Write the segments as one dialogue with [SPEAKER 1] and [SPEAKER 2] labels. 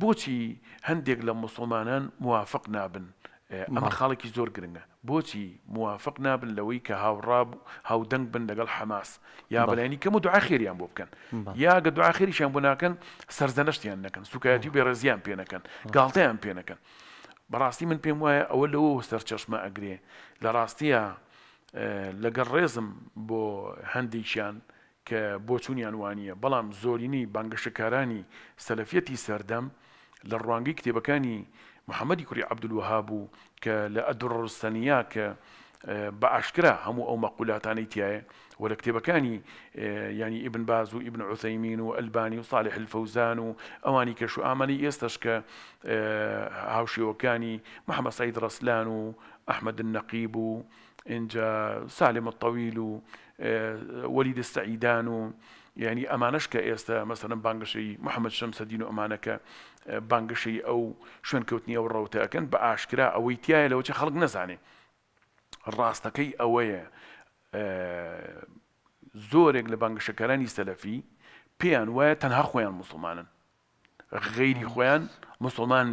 [SPEAKER 1] بۆچی هەندێک لە مسلمانان موافق نابن ئەمە خاڵێکی زۆر گرنگە بۆچی موافق نابن لەوەی کە هاوڕاب هاودەنگ بن لەگەڵ حماس یا بەلایانی کەم و دوعاخێریان بۆ بکەن یا گە دوعاخێریشان بۆ ناکەن سەرزەنەشتیان نەکەن سوکایەتی بێڕێزیان پێنەکەن گاڵتەیان پێنەکەن بەڕاستی من پێم وایە ئەوە لەوە سەرچەشمە ئەگرێ لە ڕاستیە لەگەڵ ڕێزم بۆ هەندێکیان که بۆچوونیان وانە بلام زۆرینەی بانگەشەکارانی سەلفەتی سەردەم لە ڕوانگەی کتێبەکانی محەممەدی کوری عبدولوها بوو کە لە ئەدوڕستەنیا کە اه، بە ئاشکرا هەموو ئەو مەقولاتانەی تایە و لە اه، باز وابن عثيمين والباني وصالح الفوزان و كشو الفەوزان و ئەوانی کەش محمد سعيد رسلان احمد النقيب انجا سالم الطويل آه، وليد السعيدان يعني امانش یعنی مثلا کە محمد شمس الدين محەممەد آه، شەمسەدین او ئەمانەکە بانگشەی ئەو شوێنکەوتنی ئەو ڕەوتەکەن بە ئاشکرا ئەوەی تایە لەوە چە خەڵک نەزانێ ڕاستەکەی ئەوەیە آه، زۆرێک لە بانگشەکەرانی سەلەفی پێیان وایە تەنها خۆیان مسلمانن غەیری خۆیان مسلمان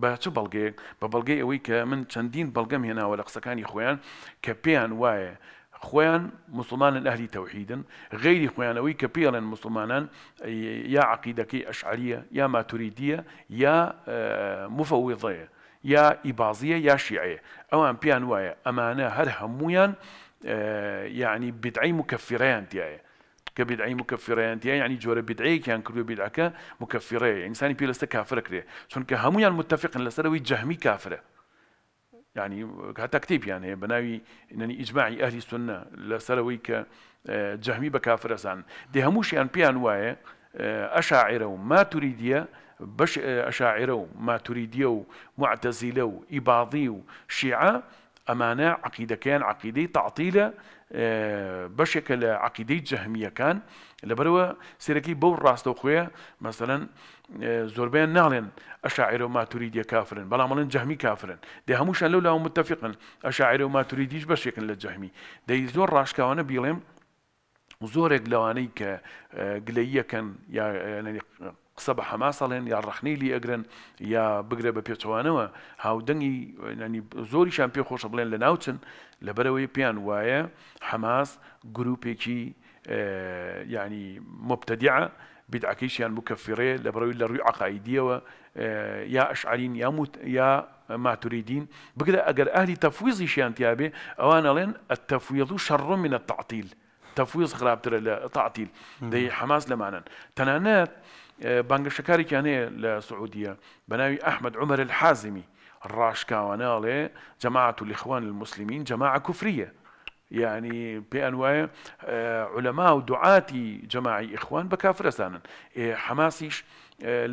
[SPEAKER 1] بە شو بەڵگەیەک بە بەڵگەی ئەوەی من چەندین بەڵگەم هنا لە قسەکانی خۆیان کە پێیان وایە خۆیان مسلمانن ئەهلی تەوحیدن غیری خۆیانەوەی کە پێڵێن مسلمانان یا عقیدەکەی ئەشعریە یا يا یا يا اه، یا يا یا أو أن پیان واي امانه هر هەمویان يعني اه، بدعي مكفرين دیایە كبدعي مكفرين دي يعني, يعني جوره بدعي كان يعني كل بدعك مكفره يعني انسان لست كافر كري شون كهمو يعني متفق لسروي جهمي كافره يعني حتى كتيب يعني بناوي انني اجماعي اهل السنه لسروي ك جهمي بكافرة سان دي هموش يعني بيان واي اشاعره وما تريديه بش اشاعره وما تريديه معتزله واباضي وشيعه أمانة عقيدة كان عقيدة تعطيلة آه، بشكل عقيدة جهمية كان لبروا سيركي بور راس دوخوية مثلا آه، زوربين نعلن أشاعر ما تريد يا كافرين بلا مالن جهمي كافرين دي هموش لو لهم متفقن أشاعر ما تريد يش بشكل للجهمي دي زور راش كوانا بيلم زور لواني آه، كان يا يعني قسە بە حەماسەڵێن یا ڕخنەی لی ئەگرن یا بگرێ بە پێچوانەوە هاودەنگی ینی يعني زۆریشان پێ خۆشە بڵێن لە ناوچن لەبەرەوەی پێیان وایە حەماس گرروپێکی ینی آه، يعني مبتدیع بدعکەیشیان يعني مکەفیڕێ لە بەڕەوی لە ڕووی عقاایدیەوە آه، یا ئەشعرین یا یا ماتوریدین بگرە ئەگەر ئاهلی تەفویزیشیان تیاابێ ئەوان ئەڵێن ئەتەفویەڵ و شەڕۆ منە تعتیل تەفویز خراپترە لە تعتیل دەی حەماس لەمانن تەنانەت بانگشتەکارێکیان هەیە لە سعودیە بەناوی ئەحمد عمر الحازمی ڕاشکاواناڵێ جەماعت و لخوان المسلمین جەماع کوفریە یعنی پێیان وایە علەما و دوعاتی جەماعی ئیخوان بە کافرەسانن حماسیش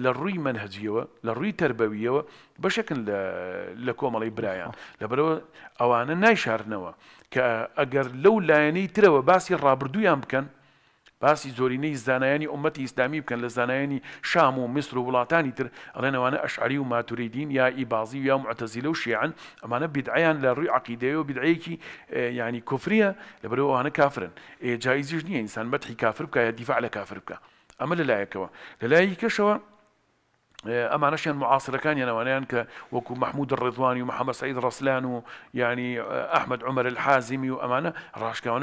[SPEAKER 1] لە ڕووی منهجیەوە لە ڕووی تربەویەوە بەشێکن لە کۆمەڵی برایان لەبەرەوە ئەوانە نایشارنەوە کە ئەگەر لەو لایەنەی ترەوە باسی ڕابردوویان بکەن باسی زۆرینەی زانایانی ئومەتی ئیسلامی بکەن لە زانایانی شام و میسر و وڵاتانی تر ئەڵێنەوەوانە ئەشعری و ماتوریدین یا ئیبازی یا معتەزیلە و شیعن ئەمانە بدعیان لە ڕووی عقیدەیە و بدعەیەکی ینی کفریە لەبەرەوە ئەوانە کافرن جایزیش نییە ئینسان بەتحی کافر بکە یا دیفاع لە کافر بکە ئەمە لەلایەکەوە لەلایەکی کەشەوە ئەمانەشیان آه، معاصره كان يعني وانا يعني وكو محمود الرضواني ومحمد سعيد رسلان ینی يعني، آه، احمد عمر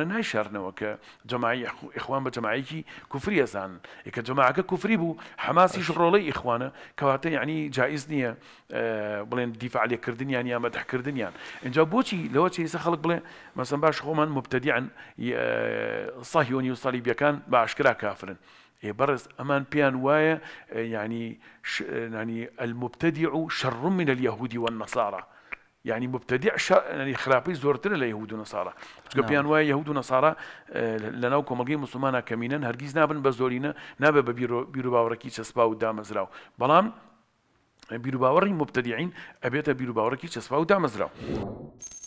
[SPEAKER 1] نشرنا وك جماعي اخوان بجماعي کە جماعی ئخوان جماعه جماعیکی بو حماسي شرولي اخوانه كواته يعني جائز نيه آه، بلين دفاع یعنی كردن يعني يا مدح كردن يعني ان جابوتي لو چیسە خەڵک بڵێ مثلا باش خومن مبتدعا صهيوني وصليبيا كان باش عشکرا کافرن. امان بيان پیان يعني ش يعني المبتدع شر من اليهود والنصارى يعني مبتدع شا... يعني خرابي زورتنا ليهود ونصارى نعم. بيان وایە يهود ونصارى نەسارا آه، لەناو کۆمەلگەی مسلمانە كمينا هرجيز نابن ببيرو بيرو باوركي بە ودام چەسپا بلام بيرو باوري مبتدعين مبتدیعین بيرو باوركي چەسپا ودام دامەزراو.